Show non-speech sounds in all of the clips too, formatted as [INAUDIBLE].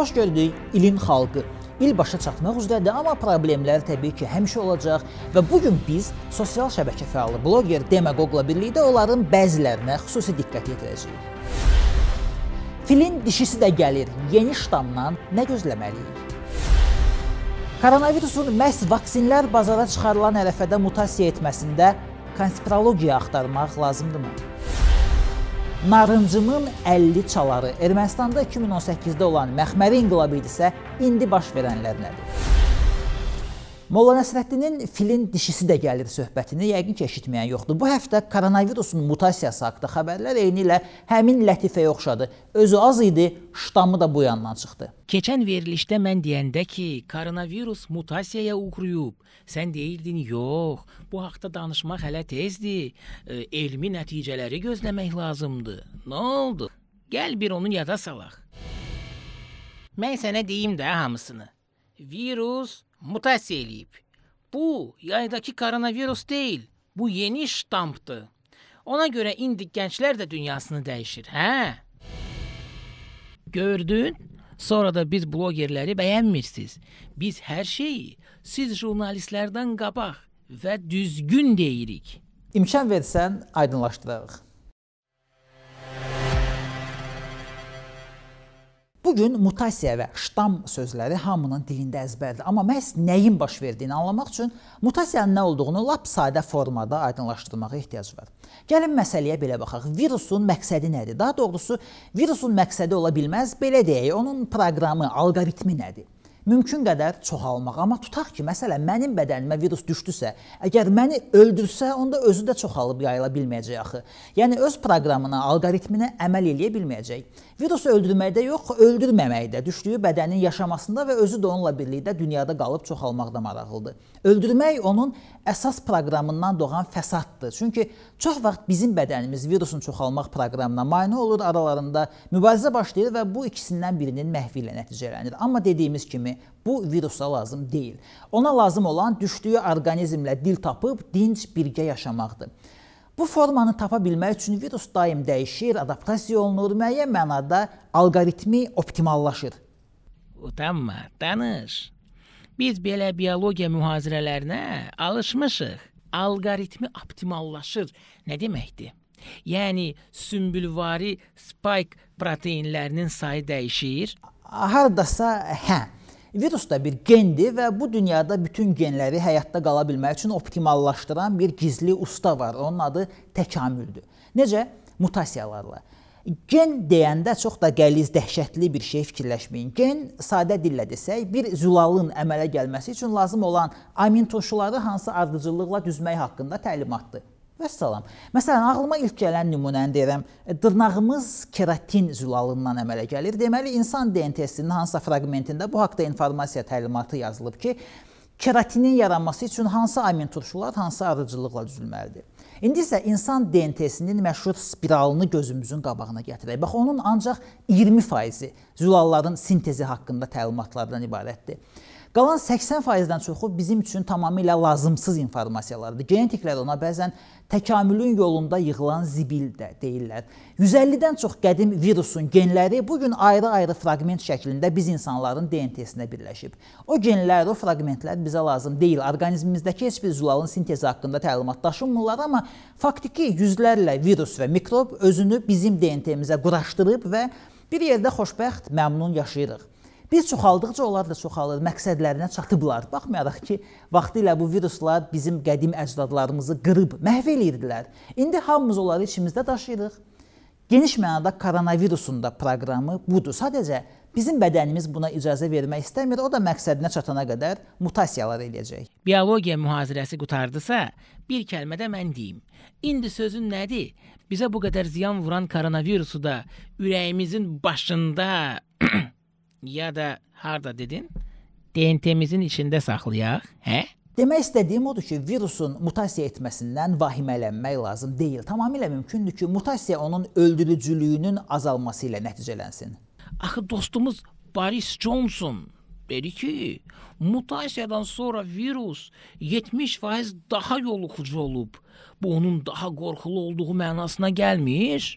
Xoş gördük ilin xalqı. İl başa çatmaq üzrədir, amma problemləri təbii ki, həmişə olacaq və bu gün biz sosial şəbəkə fəalı bloqer Demagogla birlikdə onların bəzilərinə xüsusi diqqət yetirəcəyik. Filin dişisi də gəlir. Yeni ştamdan nə gözləməliyik? Koronavirusun məhz vaksinlər bazara çıxarılan ərəfədə mutasiya etməsində konspirologiya axtarmaq lazımdırmı? Narıncının 50 çaları Ermənistanda 2018-də olan məxməri inqilabı idisə, indi baş verənlər nədir? Molla Nəsrəddinin filin dişisi də gəlir söhbətini yəqin ki, eşitməyən yoxdur. Bu həftə koronavirusun mutasiyası haqqında xəbərlər eynilə həmin Lətifəyə oxşadı. Özü az idi, ştamı da bu yandan çıxdı. Keçən verilişdə mən deyəndə ki, koronavirus mutasiyaya uğrayıb, sən deyirdin, yox, bu haqqda danışmaq hələ tezdir, e, elmi nəticələri gözləmək lazımdır. Nə oldu? Gəl bir onu yada salaq. Mən sənə deyim də hamısını. Virus mutasiya eləyib. Bu yaydakı koronavirus deyil, bu yeni ştampdır. Ona görə indi gənclər də dünyasını dəyişir, hə? Gördün? Sonra da biz bloqerləri bəyənmirsiniz. Biz hər şeyi siz jurnalistlərdən qabaq və düzgün deyirik. İmkan versən aydınlaşdırarıq. Bu gün mutasiya və ştam sözləri hamının dilində əzbərdir, amma məhz nəyin baş verdiyini anlamaq üçün mutasiyanın nə olduğunu lap sadə formada aydınlaşdırmağa ehtiyac var. Gəlin məsələyə belə baxaq. Virusun məqsədi nədir? Daha doğrusu virusun məqsədi ola bilməz, belə deyək, onun proqramı, alqoritmi nədir? mümkün qədər çoxalmaq. Amma tutaq ki, məsələn, mənim bədənimə virus düşdüsə, əgər məni öldürsə, onda özü də çoxalıb yayıla bilməyəcək axı. Yəni öz proqramına, alqoritminə əməl eləyə bilməyəcək. Virus öldürməkdə yox, öldürməməkdə düşdüyü bədənin yaşamasında və özü də onunla birlikdə dünyada qalıb çoxalmaqda maraqlıdır. Öldürmək onun əsas proqramından doğan fəsaddır. Çünki çox vaxt bizim bədənimiz virusun çoxalmaq proqramına mane olur, aralarında mübarizə başlayır və bu ikisindən birinin məhvi ilə nəticələnir. Amma dediyimiz kimi bu virusa lazım deyil. Ona lazım olan düşdüyü orqanizmlə dil tapıb dinc birgə yaşamaqdır. Bu formanı tapa bilmək üçün virus daim dəyişir, adaptasiya olunur, müəyyən mənada alqoritmi optimallaşır. Utanma, danış. Biz belə biologiya mühazirələrinə alışmışıq. Alqoritmi optimallaşır nə deməkdir? Yəni sümbülvari spike proteinlərinin sayı dəyişir. Hardasa hə. Virus da bir gendir və bu dünyada bütün genləri həyatda qala bilmək üçün optimallaşdıran bir gizli usta var. Onun adı təkamüldür. Necə? Mutasiyalarla. Gen deyəndə çox da qəliz, dəhşətli bir şey fikirləşməyin. Gen sadə dillə desək, bir zülalın əmələ gəlməsi üçün lazım olan amintoşuları hansı ardıcıllıqla düzmək haqqında təlimatdır. Vəssalam. Məsələn, ağlıma ilk gələn nümunəni deyirəm. E, dırnağımız keratin zülalından əmələ gəlir. Deməli, insan DNT-sinin hansısa fraqmentində bu haqqda informasiya təlimatı yazılıb ki, keratinin yaranması üçün hansı amin turşular hansı ardıcıllıqla düzülməlidir. İndi isə insan DNT-sinin məşhur spiralını gözümüzün qabağına gətirək. Bax, onun ancaq 20%-i zülalların sintezi haqqında təlimatlardan ibarətdir. Qalan 80%-dən çoxu bizim üçün tamamilə lazımsız informasiyalardır. Genetiklər ona bəzən təkamülün yolunda yığılan zibil də deyirlər. 150-dən çox qədim virusun genləri bu gün ayrı-ayrı fraqment şəklində biz insanların DNT-sinə birləşib. O genlər, o fraqmentlər bizə lazım deyil. Orqanizmimizdəki heç bir zülalın sintezi haqqında təlimat daşınmırlar, amma faktiki yüzlərlə virus və mikrob özünü bizim DNT-mizə quraşdırıb və bir yerdə xoşbəxt, məmnun yaşayırıq. Biz çoxaldıqca onlar da çoxalır, məqsədlərinə çatıblar. Baxmayaraq ki, vaxtı ilə bu viruslar bizim qədim əcdadlarımızı qırıb, məhv eləyirdilər. İndi hamımız onları içimizdə daşıyırıq. Geniş mənada koronavirusun da proqramı budur. Sadəcə Bizim bədənimiz buna icazə vermək istəmir, o da məqsədinə çatana qədər mutasiyalar eləyəcək. Biologiya mühazirəsi qutardısa, bir kəlmədə mən deyim. İndi sözün nədir? Bizə bu qədər ziyan vuran koronavirusu da ürəyimizin başında [CLEARS THROAT] ya da harda dedin? DNT-mizin içində saxlayaq, hə? Demək istədiyim odur ki, virusun mutasiya etməsindən vahimələnmək lazım deyil. Tamamilə mümkündür ki, mutasiya onun öldürücülüyünün azalması ilə nəticələnsin. Axı dostumuz Boris Johnson dedi ki, mutasiyadan sonra virus 70% daha yoluxucu olub. Bu onun daha qorxulu olduğu mənasına gəlmir.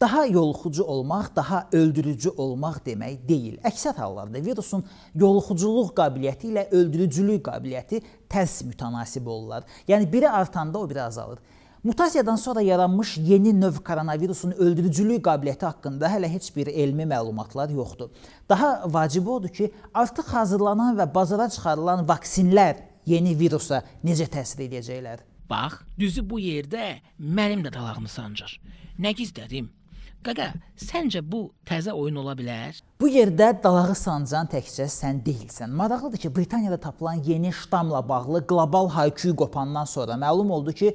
daha yoluxucu olmaq, daha öldürücü olmaq demək deyil. Əksər hallarda virusun yoluxuculuq qabiliyyəti ilə öldürücülük qabiliyyəti tərs mütənasib olurlar. Yəni biri artanda o biri azalır. Mutasiyadan sonra yaranmış yeni növ koronavirusun öldürücülük qabiliyyəti haqqında hələ heç bir elmi məlumatlar yoxdur. Daha vacib odur ki, artıq hazırlanan və bazara çıxarılan vaksinlər yeni virusa necə təsir edəcəklər? Bax, düzü bu yerdə mənim də dalağımı sancır. Nə gizlədim? Qaqa, səncə bu təzə oyun ola bilər? Bu yerdə dalağı sancan təkcə sən deyilsən. Maraqlıdır ki, Britaniyada tapılan yeni ştamla bağlı qlobal hayqyu qopandan sonra məlum oldu ki,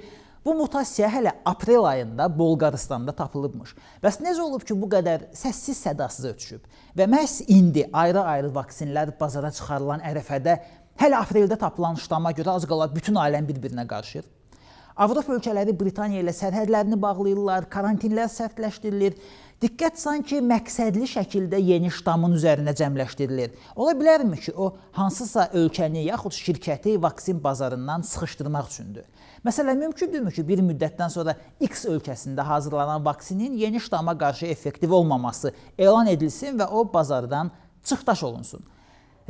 bu mutasiya hələ aprel ayında Bolqarıstanda tapılıbmış. Bəs necə olub ki, bu qədər səssiz sədasız ötüşüb və məhz indi ayrı-ayrı vaksinlər bazara çıxarılan ərəfədə hələ apreldə tapılan ştama görə az qala bütün aləm bir-birinə qarışır? Avropa ölkələri Britaniya ilə sərhədlərini bağlayırlar, karantinlər sərtləşdirilir. Diqqət sanki məqsədli şəkildə yeni ştamın üzərində cəmləşdirilir. Ola bilərmi ki, o hansısa ölkəni yaxud şirkəti vaksin bazarından sıxışdırmaq üçündür. Məsələn, mümkündürmü ki, bir müddətdən sonra X ölkəsində hazırlanan vaksinin yeni ştama qarşı effektiv olmaması elan edilsin və o bazardan çıxdaş olunsun?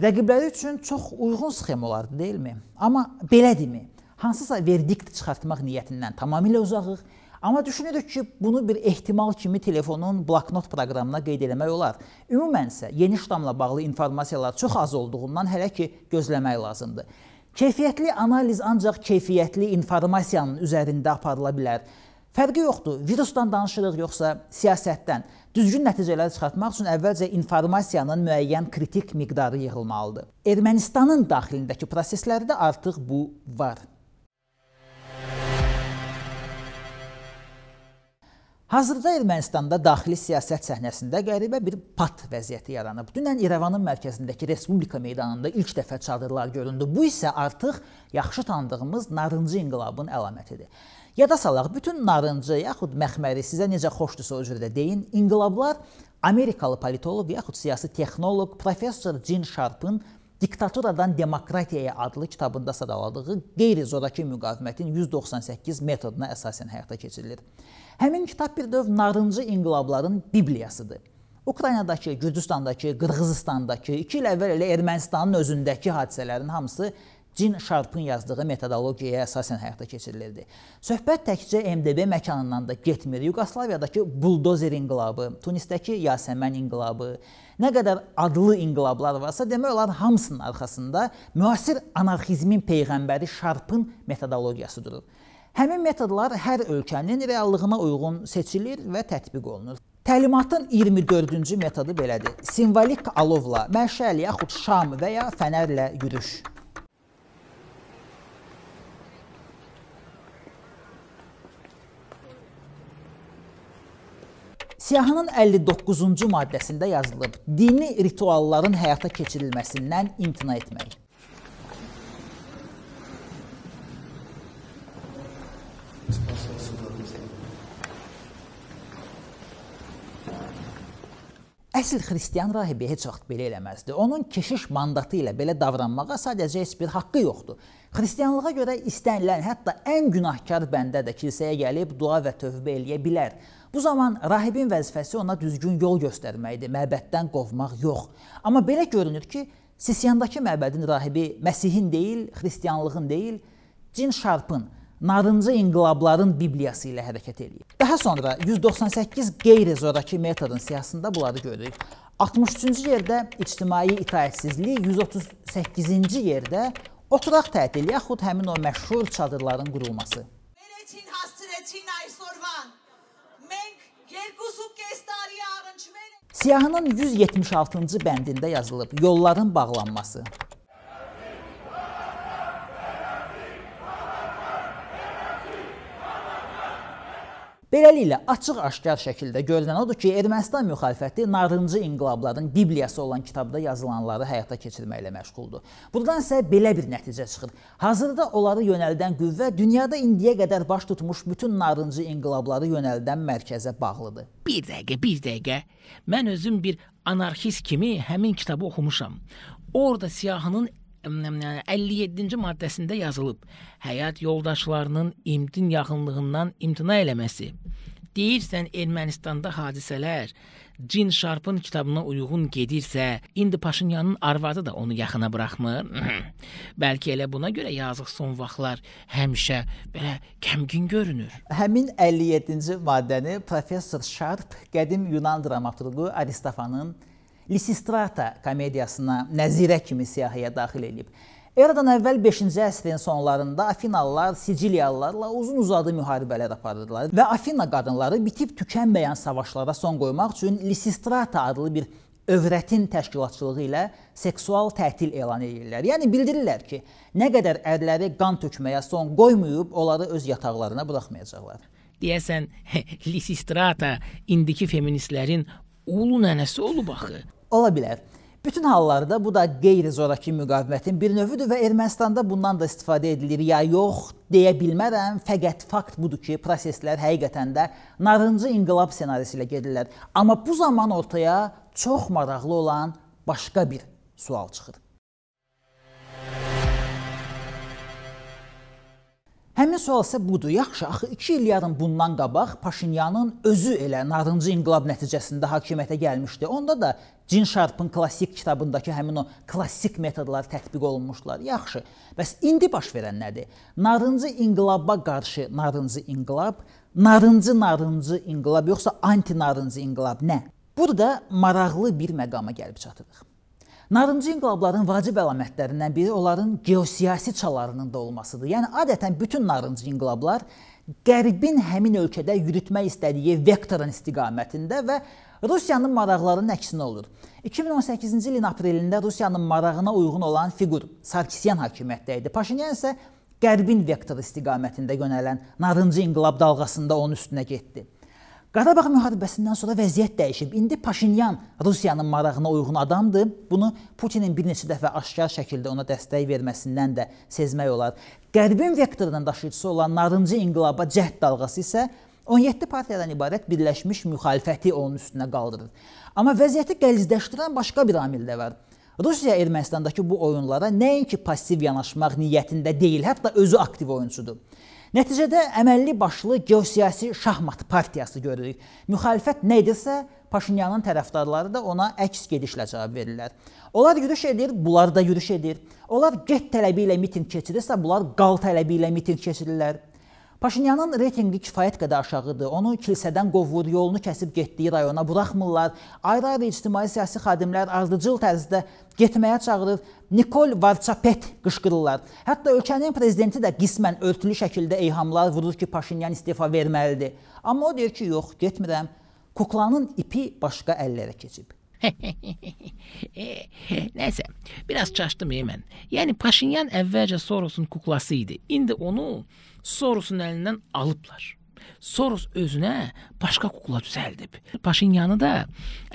Rəqibləri üçün çox uyğun sxemalardır, deyilmi? Amma belədirmi? hansısa verdikt çıxartmaq niyyətindən tamamilə uzağıq. Amma düşünürük ki, bunu bir ehtimal kimi telefonun bloknot proqramına qeyd eləmək olar. Ümumən isə yeni ştamla bağlı informasiyalar çox az olduğundan hələ ki gözləmək lazımdır. Keyfiyyətli analiz ancaq keyfiyyətli informasiyanın üzərində aparıla bilər. Fərqi yoxdur, virusdan danışırıq yoxsa siyasətdən. Düzgün nəticələr çıxartmaq üçün əvvəlcə informasiyanın müəyyən kritik miqdarı yığılmalıdır. Ermənistanın daxilindəki proseslərdə artıq bu var. Hazırda Ermənistanda daxili siyasət səhnəsində qəribə bir pat vəziyyəti yaranıb. Dünən İrəvanın mərkəzindəki Respublika meydanında ilk dəfə çadırlar göründü. Bu isə artıq yaxşı tanıdığımız narıncı inqilabın əlamətidir. Yada salaq, bütün narıncı yaxud məxməri sizə necə xoşdursa o cür də deyin, inqilablar Amerikalı politoloq yaxud siyasi texnoloq professor Jin Sharpın Diktaturadan Demokratiyaya adlı kitabında sadaladığı qeyri-zorakı müqavimətin 198 metoduna əsasən həyata keçirilir. Həmin kitab bir növ narıncı inqilabların bibliyasıdır. Ukraynadakı, Gürcüstandakı, Qırğızistandakı, 2 il əvvəl elə Ermənistanın özündəki hadisələrin hamısı Cin Şarpın yazdığı metodologiyaya əsasən həyata keçirilirdi. Söhbət təkcə MDB məkanından da getmir. Yuqoslaviyadakı buldozer inqilabı, Tunisdəki Yasəmən inqilabı, nə qədər adlı inqilablar varsa, demək olar hamısının arxasında müasir anarxizmin peyğəmbəri Şarpın metodologiyası durur. Həmin metodlar hər ölkənin reallığına uyğun seçilir və tətbiq olunur. Təlimatın 24-cü metodu belədir. Simvolik alovla, məşəl yaxud şam və ya fənərlə yürüş. Siyahının 59-cu maddəsində yazılıb dini ritualların həyata keçirilməsindən imtina etmək. Əsl xristian rahibi heç vaxt belə eləməzdi. Onun keşiş mandatı ilə belə davranmağa sadəcə heç bir haqqı yoxdur. Xristianlığa görə istənilən, hətta ən günahkar bəndə də kilsəyə gəlib dua və tövbə eləyə bilər. Bu zaman rahibin vəzifəsi ona düzgün yol göstərməkdir, məbəddən qovmaq yox. Amma belə görünür ki, Sisyandakı məbədin rahibi Məsihin deyil, xristianlığın deyil, Cin Şarpın narıncı inqilabların Bibliyası ilə hərəkət eləyib. Daha sonra 198 qeyri-zorakı metodun siyasında bunları görürük. 63-cü yerdə ictimai itaətsizlik, 138-ci yerdə oturaq tətil yaxud həmin o məşhur çadırların qurulması. Մերեցին հասցրեցին այս օրվան։ Մենք 2.5 տարի ağınçmer Siyahının 176-cı bəndində yazılıb yolların bağlanması. Beləliklə, açıq-aşkar şəkildə görünən odur ki, Ermənistan müxalifəti narıncı inqilabların Bibliyası olan kitabda yazılanları həyata keçirməklə məşğuldur. Buradan isə belə bir nəticə çıxır. Hazırda onları yönəldən qüvvə dünyada indiyə qədər baş tutmuş bütün narıncı inqilabları yönəldən mərkəzə bağlıdır. Bir dəqiqə, bir dəqiqə. Mən özüm bir anarxist kimi həmin kitabı oxumuşam. Orada siyahının 57-ci maddəsində yazılıb. Həyat yoldaşlarının imtin yaxınlığından imtina eləməsi. Deyirsən Ermənistanda hadisələr Cin Şarpın kitabına uyğun gedirsə, indi Paşinyanın arvadı da onu yaxına buraxmır. Bəlkə elə buna görə yazıq son vaxtlar həmişə belə kəmgin görünür. Həmin 57-ci maddəni professor Şarp qədim Yunan dramaturqu Aristofanın Lisistrata komediyasına nəzirə kimi siyahıya daxil edib. Eradan əvvəl 5-ci əsrin sonlarında Afinalılar Siciliyalılarla uzun-uzadı müharibələr aparırdılar və Afina qadınları bitib tükənməyən savaşlara son qoymaq üçün Lisistrata adlı bir övrətin təşkilatçılığı ilə seksual tətil elan edirlər. Yəni bildirirlər ki, nə qədər ərləri qan tökməyə son qoymayıb, onları öz yataqlarına buraxmayacaqlar. Deyəsən, [LAUGHS] Lisistrata indiki feministlərin ulu nənəsi olub axı ola bilər. Bütün hallarda bu da qeyri-zoraki müqavimətin bir növüdür və Ermənistanda bundan da istifadə edilir ya yox deyə bilmərəm. Fəqət fakt budur ki, proseslər həqiqətən də narıncı inqilab ssenarisi ilə gedirlər. Amma bu zaman ortaya çox maraqlı olan başqa bir sual çıxır. Həmin sual isə budur. Yaxşı, axı 2 il yarım bundan qabaq Paşinyanın özü elə narıncı inqilab nəticəsində hakimiyyətə gəlmişdi. Onda da Jin Sharp'ın klassik kitabındakı həmin o klassik metodlar tətbiq olunmuşdular. Yaxşı. Bəs indi baş verən nədir? Narıncı inqilaba qarşı narıncı inqilab, narıncı narıncı inqilab yoxsa anti narıncı inqilab nə? Burada maraqlı bir məqama gəlib çatırıq. Narıncı inqilabların vacib əlamətlərindən biri onların geosiyasi çalarının da olmasıdır. Yəni adətən bütün narıncı inqilablar Qərbin həmin ölkədə yürütmək istədiyi vektorun istiqamətində və Rusiyanın maraqlarının əksinə olur. 2018-ci ilin aprelində Rusiyanın marağına uyğun olan fiqur Sarkisyan hakimiyyətdə idi. Paşinyan isə Qərbin vektoru istiqamətində yönələn narıncı inqilab dalğasında onun üstünə getdi. Qarabağ müharibəsindən sonra vəziyyət dəyişib. İndi Paşinyan Rusiyanın marağına uyğun adamdır. Bunu Putinin bir neçə dəfə aşkar şəkildə ona dəstək verməsindən də sezmək olar. Qərbin vektorunun daşıyıcısı olan narıncı inqilaba cəhd dalğası isə 17 partiyadan ibarət birləşmiş müxalifəti onun üstünə qaldırır. Amma vəziyyəti qəlizləşdirən başqa bir amil də var. Rusiya Ermənistandakı bu oyunlara nəinki passiv yanaşmaq niyyətində deyil, hətta özü aktiv oyunçudur. Nəticədə əməlli başlı geosiyasi şahmat partiyası görürük. Müxalifət nə edirsə, Paşinyanın tərəfdarları da ona əks gedişlə cavab verirlər. Onlar yürüş edir, bunlar da yürüş edir. Onlar get tələbi ilə mitinq keçirirsə, bunlar qal tələbi ilə mitinq keçirirlər. Paşinyanın reytinqi kifayət qədər aşağıdır. Onu kilsədən qovur, yolunu kəsib getdiyi rayona buraxmırlar. Ayrı-ayrı ictimai siyasi xadimlər ardıcıl tərzdə getməyə çağırır. Nikol Varçapet qışqırırlar. Hətta ölkənin prezidenti də qismən örtülü şəkildə eyhamlar vurur ki, Paşinyan istifa verməlidir. Amma o deyir ki, yox, getmirəm. Kuklanın ipi başqa əllərə keçib. [LAUGHS] Nəysə, biraz çaşdım mən. Yəni Paşinyan əvvəlcə Sorosun kuklası idi. İndi onu Sorusun əlindən alıblar. Soros özünə başqa kukla düzəldib. Paşinyanı da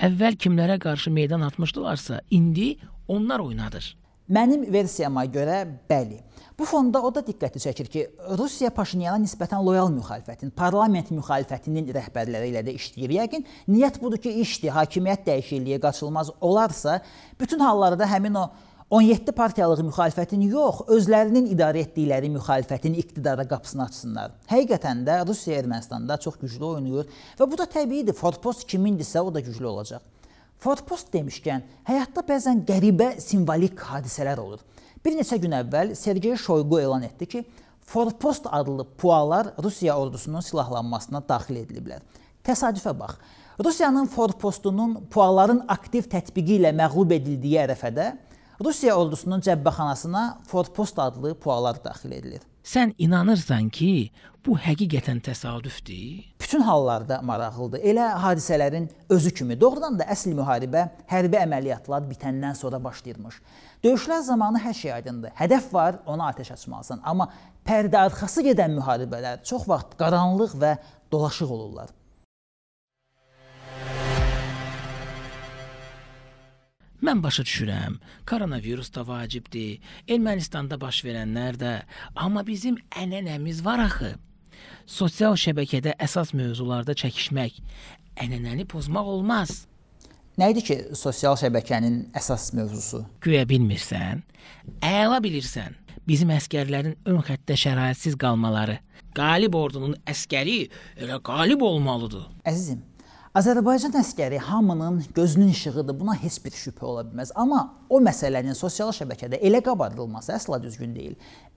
əvvəl kimlərə qarşı meydan atmışdılarsa, indi onlar oynadır. Mənim versiyama görə bəli. Bu fonda o da diqqəti çəkir ki, Rusiya Paşinyana nisbətən loyal müxalifətin, parlament müxalifətinin rəhbərləri ilə də işləyir. Yəqin niyyət budur ki, işdir, hakimiyyət dəyişikliyi qaçılmaz olarsa, bütün hallarda həmin o 17 partiyalıq müxalifətini yox, özlərinin idarə etdikləri müxalifətin iqtidara qapısını açsınlar. Həqiqətən də Rusiya Ermənistanda çox güclü oynayır və bu da təbiidir. Fortpost kimindirsə o da güclü olacaq. Fortpost demişkən, həyatda bəzən qəribə simvolik hadisələr olur. Bir neçə gün əvvəl Sergey Shoygu elan etdi ki, Fortpost adlı pualar Rusiya ordusunun silahlanmasına daxil ediliblər. Təsadüfə bax. Rusiyanın fortpostunun puaların aktiv tətbiqi ilə məğlub edildiyi ərəfədə Rusiya ordusunun cəbhəxanasına Forpost adlı pualar daxil edilir. Sən inanırsan ki, bu həqiqətən təsadüfdür? Bütün hallarda maraqlıdır. Elə hadisələrin özü kimi. Doğrudan da əsl müharibə hərbi əməliyyatlar bitəndən sonra başlayırmış. Döyüşlər zamanı hər şey aydındır. Hədəf var, ona atəş açmalısan. Amma pərdə arxası gedən müharibələr çox vaxt qaranlıq və dolaşıq olurlar. Mən başa düşürəm. Koronavirus da vacibdir. Ermənistanda baş verənlər də, amma bizim ənənəmiz var axı. Sosial şəbəkədə əsas mövzularda çəkişmək, ənənəni pozmaq olmaz. Nə idi ki, sosial şəbəkənin əsas mövzusu? Güyə bilmirsən, əla bilirsən. Bizim əskərlərin ön xəttdə şəraitsiz qalmaları, qalib ordunun əskəri elə qalib olmalıdır. Əzizim, Azərbaycan əskəri hamının gözünün işığıdır. Buna heç bir şübhə ola bilməz. Amma o məsələnin sosial şəbəkədə elə qabardılması əsla düzgün deyil.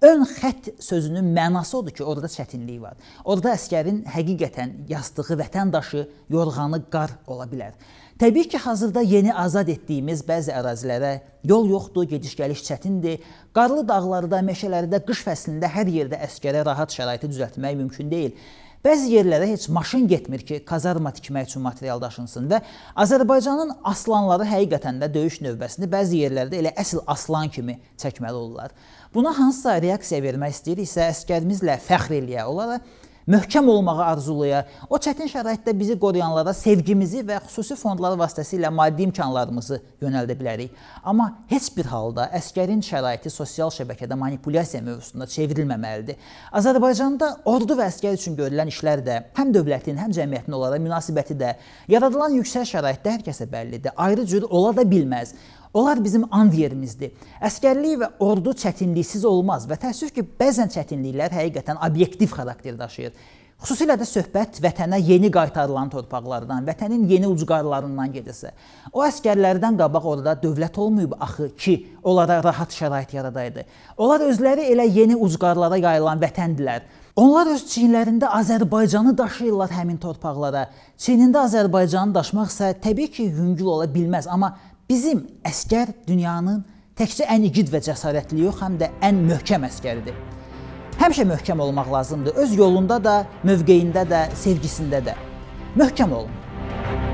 Ön xətt sözünün mənası odur ki, orada çətinlik var. Orada əskərin həqiqətən yastığı, vətəndaşı, yorğanı qar ola bilər. Təbii ki, hazırda yeni azad etdiyimiz bəzi ərazilərə yol yoxdur, gediş-gəliş çətindir. Qarlı dağlarda, meşələrdə qış fəslində hər yerdə əskərə rahat şəraiti düzəltmək mümkün deyil. Bəzi yerlərə heç maşın getmir ki, kazarma tikmək üçün material daşınsın və Azərbaycanın aslanları həqiqətən də döyüş növbəsini bəzi yerlərdə elə əsl aslan kimi çəkməli olurlar. Buna hansısa reaksiya vermək istəyiriksə, əskərimizlə fəxr eləyə olaraq möhkəm olmağı arzulaya, o çətin şəraitdə bizi qoruyanlara sevgimizi və xüsusi fondlar vasitəsilə maddi imkanlarımızı yönəldə bilərik. Amma heç bir halda əskərin şəraiti sosial şəbəkədə manipulyasiya mövzusunda çevrilməməlidir. Azərbaycanda ordu və əskər üçün görülən işlər də həm dövlətin, həm cəmiyyətin onlara münasibəti də yaradılan yüksək şəraitdə hər kəsə bəllidir. Ayrı cür ola da bilməz. Onlar bizim and yerimizdir. Əskərlik və ordu çətinliksiz olmaz və təəssüf ki, bəzən çətinliklər həqiqətən obyektiv xarakter daşıyır. Xüsusilə də söhbət vətənə yeni qaytarılan torpaqlardan, vətənin yeni ucqarlarından gedirsə, o əskərlərdən qabaq orada dövlət olmayıb axı ki, onlara rahat şərait yaradaydı. Onlar özləri elə yeni ucqarlara yayılan vətəndilər. Onlar öz çiyinlərində Azərbaycanı daşıyırlar həmin torpaqlara. Çiyinində Azərbaycanı daşmaq isə təbii ki, yüngül ola bilməz, amma Bizim əskər dünyanın təkcə ən igid və cəsarətli yox, həm də ən möhkəm əskəridir. Həmişə möhkəm olmaq lazımdır. Öz yolunda da, mövqeyində də, sevgisində də. Möhkəm olun.